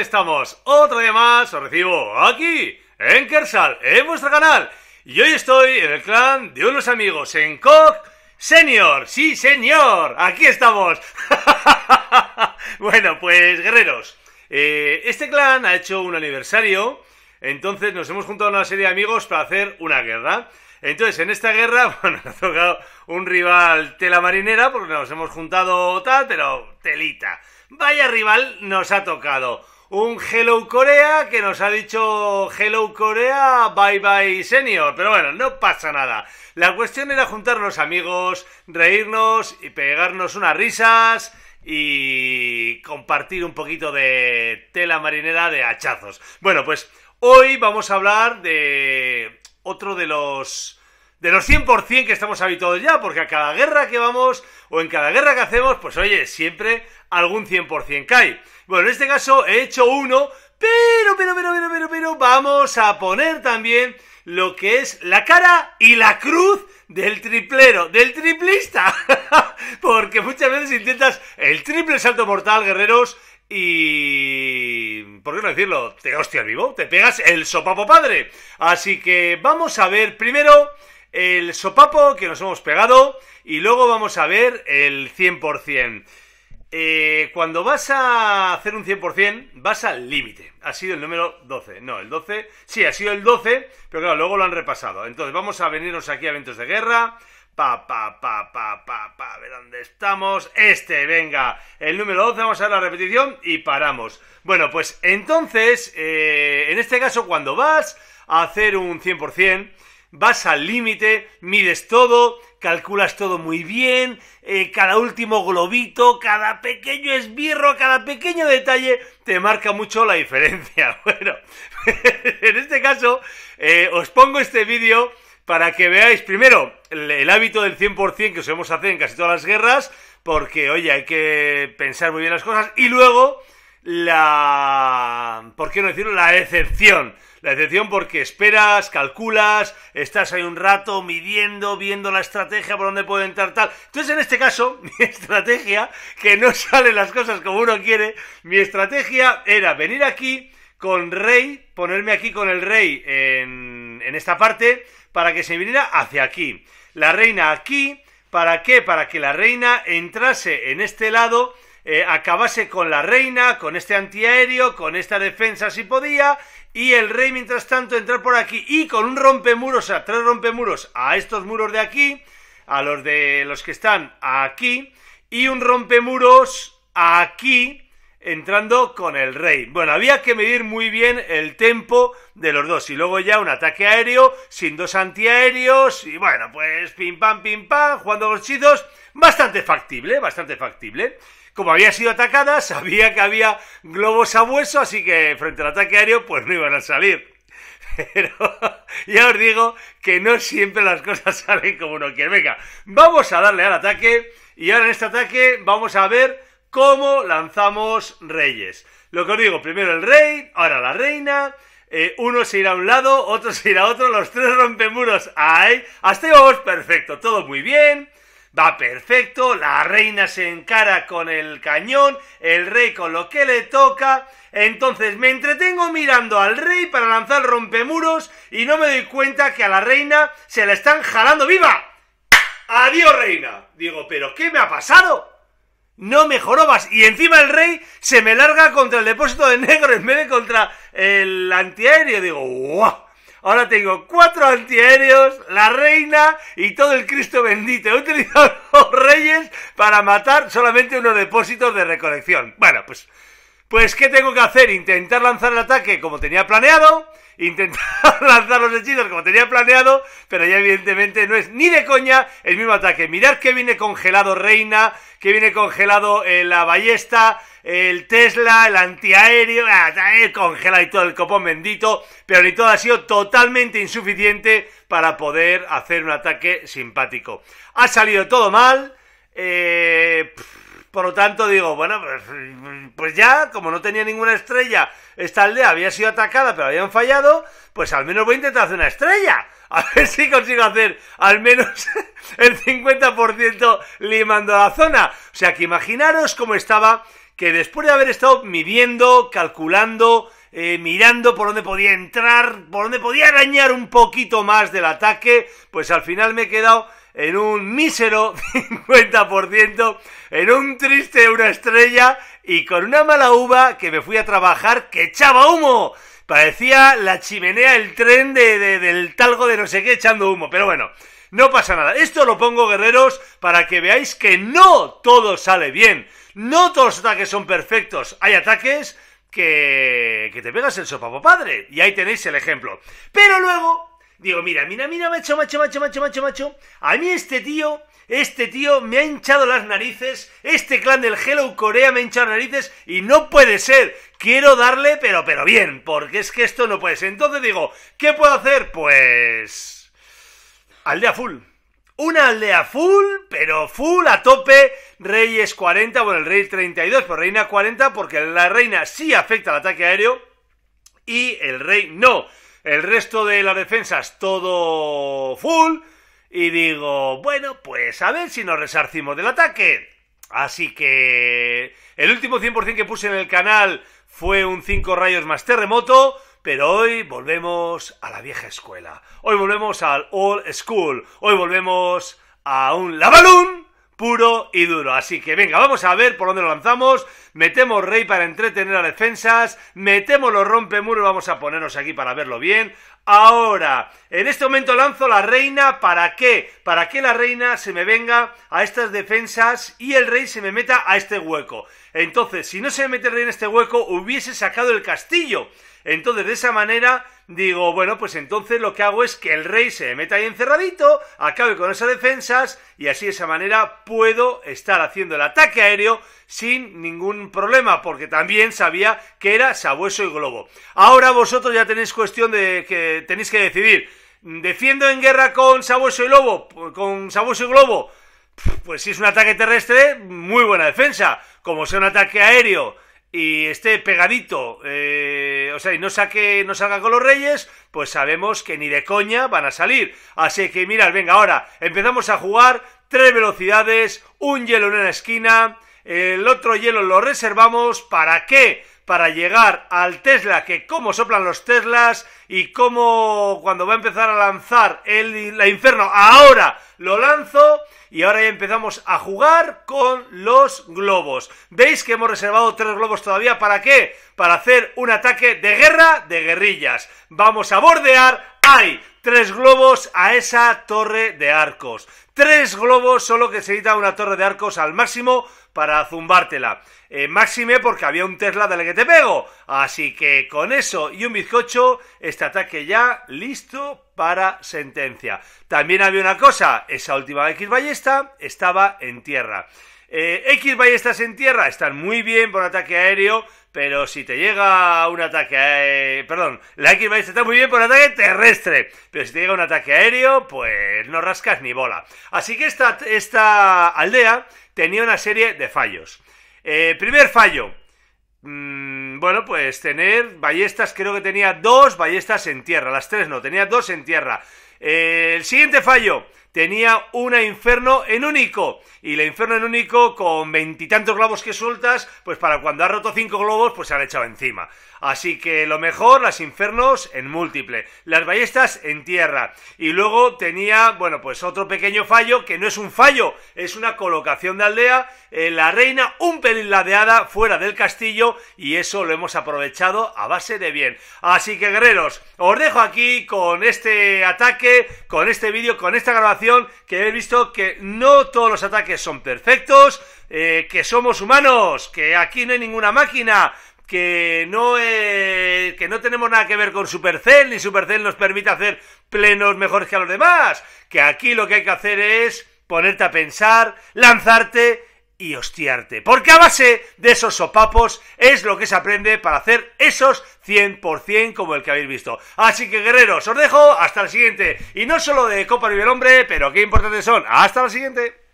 estamos otro día más, os recibo aquí, en Kersal, en vuestro canal. Y hoy estoy en el clan de unos amigos en Coq Senior. Sí, señor, aquí estamos. bueno, pues guerreros, eh, este clan ha hecho un aniversario, entonces nos hemos juntado una serie de amigos para hacer una guerra. Entonces, en esta guerra, bueno, nos ha tocado un rival tela marinera, porque nos hemos juntado tal, pero telita. Vaya rival nos ha tocado un Hello Corea que nos ha dicho Hello Corea, bye bye senior. Pero bueno, no pasa nada. La cuestión era juntarnos amigos, reírnos y pegarnos unas risas y compartir un poquito de tela marinera de hachazos. Bueno, pues hoy vamos a hablar de otro de los de los 100% que estamos habituados ya, porque a cada guerra que vamos o en cada guerra que hacemos, pues oye, siempre algún 100% cae. Bueno, en este caso he hecho uno, pero, pero, pero, pero, pero, pero, vamos a poner también lo que es la cara y la cruz del triplero, del triplista. porque muchas veces intentas el triple salto mortal, guerreros, y... ¿Por qué no decirlo? Te hostias vivo, te pegas el sopapo padre. Así que vamos a ver primero el sopapo que nos hemos pegado y luego vamos a ver el 100%. Eh, cuando vas a hacer un 100%, vas al límite. Ha sido el número 12. No, el 12. Sí, ha sido el 12, pero claro, luego lo han repasado. Entonces vamos a venirnos aquí a eventos de guerra. Pa, pa, pa, pa, pa, pa, a ver dónde estamos. Este, venga, el número 12, vamos a ver la repetición y paramos. Bueno, pues entonces, eh, en este caso, cuando vas a hacer un 100%, vas al límite, mides todo, calculas todo muy bien, eh, cada último globito, cada pequeño esbirro, cada pequeño detalle te marca mucho la diferencia. Bueno, en este caso eh, os pongo este vídeo para que veáis primero el, hábito del 100% que solemos hacer en casi todas las guerras, porque oye, hay que pensar muy bien las cosas y luego la... ¿por qué no decirlo? La excepción, la excepción porque esperas, calculas, estás ahí un rato midiendo, viendo la estrategia por dónde puedo entrar tal. Entonces, en este caso, mi estrategia, que no salen las cosas como uno quiere, mi estrategia era venir aquí con rey, ponerme aquí con el rey en, en esta parte, para que se viniera hacia aquí. La reina aquí, ¿para qué? Para que la reina entrase en este lado eh, acabase con la reina, con este antiaéreo, con esta defensa si podía, y el rey mientras tanto entrar por aquí y con un rompemuros, o sea, tres rompemuros a estos muros de aquí, a los de los que están aquí, y un rompemuros aquí entrando con el rey. Bueno, había que medir muy bien el tempo de los dos y luego ya un ataque aéreo sin dos antiaéreos y bueno, pues pim pam pim pam, jugando los chidos, bastante factible, bastante factible como había sido atacada, sabía que había globos a hueso, así que frente al ataque aéreo, pues no iban a salir. Pero ya os digo que no siempre las cosas salen como uno quiere. Venga, vamos a darle al ataque. Y ahora en este ataque vamos a ver cómo lanzamos reyes. Lo que os digo, primero el rey, ahora la reina. Eh, uno se irá a un lado, otro se irá a otro, los tres rompemuros. ¡Ay! Hasta ahí vamos perfecto, todo muy bien va perfecto, la reina se encara con el cañón, el rey con lo que le toca. Entonces me entretengo mirando al rey para lanzar rompemuros y no me doy cuenta que a la reina se la están jalando viva. Adiós reina. Digo, pero ¿qué me ha pasado? No me jorobas. Y encima el rey se me larga contra el depósito de negro en vez de contra el antiaéreo. Digo, ¡guau! Ahora tengo cuatro antiaéreos, la reina y todo el Cristo bendito. He utilizado los reyes para matar solamente unos depósitos de recolección. Bueno, pues, pues ¿qué tengo que hacer? Intentar lanzar el ataque como tenía planeado intentar lanzar los hechizos como tenía planeado, pero ya evidentemente no es ni de coña el mismo ataque. Mirad que viene congelado Reina, que viene congelado eh, la ballesta, el Tesla, el antiaéreo, congela ah, eh, congelado y todo el copón bendito, pero ni todo ha sido totalmente insuficiente para poder hacer un ataque simpático. Ha salido todo mal. Eh, por lo tanto, digo, bueno, pues, pues, ya, como no tenía ninguna estrella, esta aldea había sido atacada, pero habían fallado, pues al menos voy a intentar hacer una estrella. A ver si consigo hacer al menos el 50% limando la zona. O sea, que imaginaros cómo estaba, que después de haber estado midiendo, calculando, eh, mirando por dónde podía entrar, por dónde podía arañar un poquito más del ataque, pues al final me he quedado en un mísero 50%, en un triste una estrella y con una mala uva que me fui a trabajar que echaba humo. Parecía la chimenea, el tren de, del talgo de no sé qué echando humo, pero bueno. No pasa nada. Esto lo pongo, guerreros, para que veáis que no todo sale bien. No todos los ataques son perfectos. Hay ataques que, que te pegas el sopapo padre. Y ahí tenéis el ejemplo. Pero luego Digo, mira, mira, mira, macho, macho, macho, macho, macho, macho. A mí este tío, este tío me ha hinchado las narices. Este clan del Hello Corea me ha hinchado las narices. Y no puede ser. Quiero darle, pero, pero bien. Porque es que esto no puede ser. Entonces digo, ¿qué puedo hacer? Pues... Aldea full. Una aldea full, pero full a tope. Reyes 40, bueno, el rey 32, pero reina 40, porque la reina sí afecta al ataque aéreo y el rey no. El resto de las defensas todo full. Y digo, bueno, pues a ver si nos resarcimos del ataque. Así que el último 100% que puse en el canal fue un 5 rayos más terremoto, pero hoy volvemos a la vieja escuela. Hoy volvemos al old school. Hoy volvemos a un labalún puro y duro. Así que venga, vamos a ver por dónde lo lanzamos. Metemos rey para entretener a defensas. Metemos los rompemuros. Vamos a ponernos aquí para verlo bien. Ahora, en este momento lanzo la reina. ¿Para qué? Para que la reina se me venga a estas defensas y el rey se me meta a este hueco. Entonces, si no se me mete el rey en este hueco, hubiese sacado el castillo. Entonces, de esa manera digo, bueno, pues entonces lo que hago es que el rey se meta ahí encerradito, acabe con esas defensas y así de esa manera puedo estar haciendo el ataque aéreo sin ningún problema, porque también sabía que era sabueso y globo. Ahora vosotros ya tenéis cuestión de que tenéis que decidir, ¿defiendo en guerra con sabueso y lobo? ¿Con sabueso y globo? Pues si es un ataque terrestre, muy buena defensa. Como sea un ataque aéreo y esté pegadito, eh, o sea, y no, saque, no salga con los Reyes, pues sabemos que ni de coña van a salir. Así que mirad, venga, ahora empezamos a jugar tres velocidades, un hielo en una esquina, el otro hielo lo reservamos, ¿para qué? para llegar al Tesla, que cómo soplan los Teslas y cómo cuando va a empezar a lanzar el infierno, ahora lo lanzo y ahora ya empezamos a jugar con los globos. Veis que hemos reservado tres globos todavía, ¿para qué? Para hacer un ataque de guerra de guerrillas. Vamos a bordear, ¡ay! Tres globos a esa torre de arcos. Tres globos, solo que se necesita una torre de arcos al máximo para zumbártela. Eh, máxime porque había un Tesla la que te pego. Así que con eso y un bizcocho, este ataque ya listo para sentencia. También había una cosa, esa última X ballesta estaba en tierra. Eh, X ballestas en tierra están muy bien por ataque aéreo, pero si te llega un ataque, aéreo eh, perdón, la X ballesta está muy bien por ataque terrestre, pero si te llega un ataque aéreo, pues no rascas ni bola. Así que esta aldea tenía una serie de fallos. Eh, primer fallo. Mm, bueno, pues tener ballestas, creo que tenía dos ballestas en tierra, las tres no, tenía dos en tierra. Eh, el siguiente fallo, tenía una Inferno en único. Y la Inferno en único, con veintitantos globos que sueltas, pues para cuando ha roto cinco globos, pues se han echado encima. Así que lo mejor, las Infernos en múltiple, las ballestas en tierra. Y luego tenía, bueno, pues otro pequeño fallo, que no es un fallo, es una colocación de aldea. Eh, la reina un pelín ladeada fuera del castillo y eso lo hemos aprovechado a base de bien. Así que guerreros, os dejo aquí con este ataque, con este vídeo, con esta grabación que habéis visto que no todos los ataques son perfectos, eh, que somos humanos, que aquí no hay ninguna máquina, que no, eh, que no tenemos nada que ver con Supercell, ni Supercell nos permite hacer plenos mejores que a los demás, que aquí lo que hay que hacer es ponerte a pensar, lanzarte y hostiarte. Porque a base de esos sopapos es lo que se aprende para hacer esos 100% como el que habéis visto. Así que guerreros, os dejo hasta el siguiente. Y no solo de Copa River Hombre, pero qué importantes son. Hasta la siguiente.